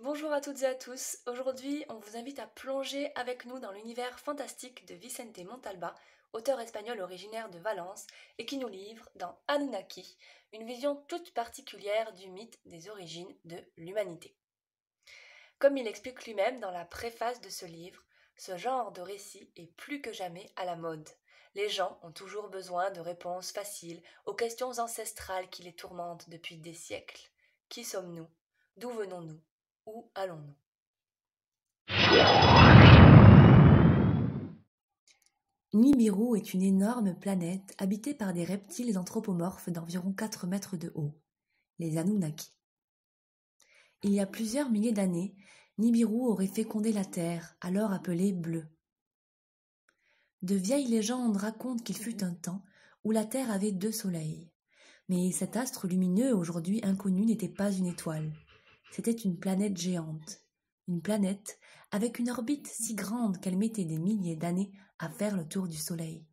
Bonjour à toutes et à tous, aujourd'hui on vous invite à plonger avec nous dans l'univers fantastique de Vicente Montalba, auteur espagnol originaire de Valence et qui nous livre dans Anunnaki une vision toute particulière du mythe des origines de l'humanité. Comme il explique lui-même dans la préface de ce livre, ce genre de récit est plus que jamais à la mode. Les gens ont toujours besoin de réponses faciles aux questions ancestrales qui les tourmentent depuis des siècles. Qui sommes-nous D'où venons-nous où allons-nous Nibiru est une énorme planète habitée par des reptiles anthropomorphes d'environ 4 mètres de haut, les Anunnaki. Il y a plusieurs milliers d'années, Nibiru aurait fécondé la Terre, alors appelée bleue. De vieilles légendes racontent qu'il fut un temps où la Terre avait deux soleils. Mais cet astre lumineux, aujourd'hui inconnu, n'était pas une étoile. C'était une planète géante, une planète avec une orbite si grande qu'elle mettait des milliers d'années à faire le tour du Soleil.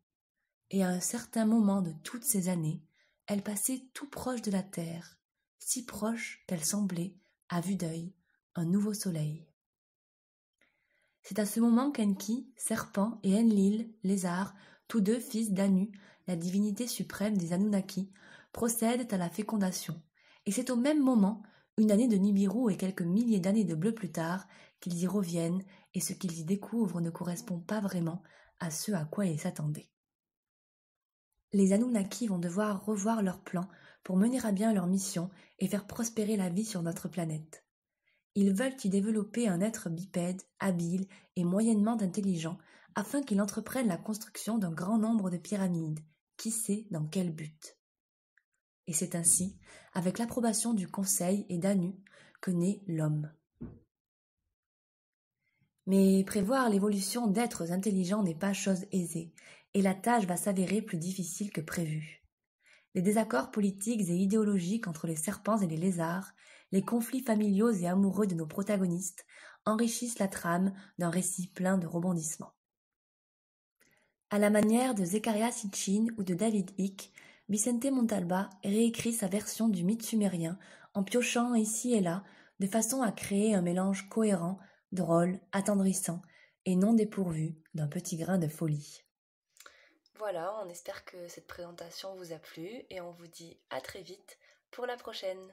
Et à un certain moment de toutes ces années, elle passait tout proche de la Terre, si proche qu'elle semblait, à vue d'œil, un nouveau Soleil. C'est à ce moment qu'Enki, Serpent et Enlil, Lézard, tous deux fils d'Anu, la divinité suprême des Anunnaki, procèdent à la fécondation, et c'est au même moment une année de Nibiru et quelques milliers d'années de bleu plus tard, qu'ils y reviennent et ce qu'ils y découvrent ne correspond pas vraiment à ce à quoi ils s'attendaient. Les Anunnaki vont devoir revoir leur plan pour mener à bien leur mission et faire prospérer la vie sur notre planète. Ils veulent y développer un être bipède, habile et moyennement intelligent afin qu'il entreprenne la construction d'un grand nombre de pyramides, qui sait dans quel but. Et c'est ainsi, avec l'approbation du Conseil et d'Anu, que naît l'homme. Mais prévoir l'évolution d'êtres intelligents n'est pas chose aisée, et la tâche va s'avérer plus difficile que prévu. Les désaccords politiques et idéologiques entre les serpents et les lézards, les conflits familiaux et amoureux de nos protagonistes enrichissent la trame d'un récit plein de rebondissements. À la manière de Zekaria Sitchin ou de David Hick, Vicente Montalba réécrit sa version du mythe sumérien en piochant ici et là de façon à créer un mélange cohérent, drôle, attendrissant et non dépourvu d'un petit grain de folie. Voilà, on espère que cette présentation vous a plu et on vous dit à très vite pour la prochaine.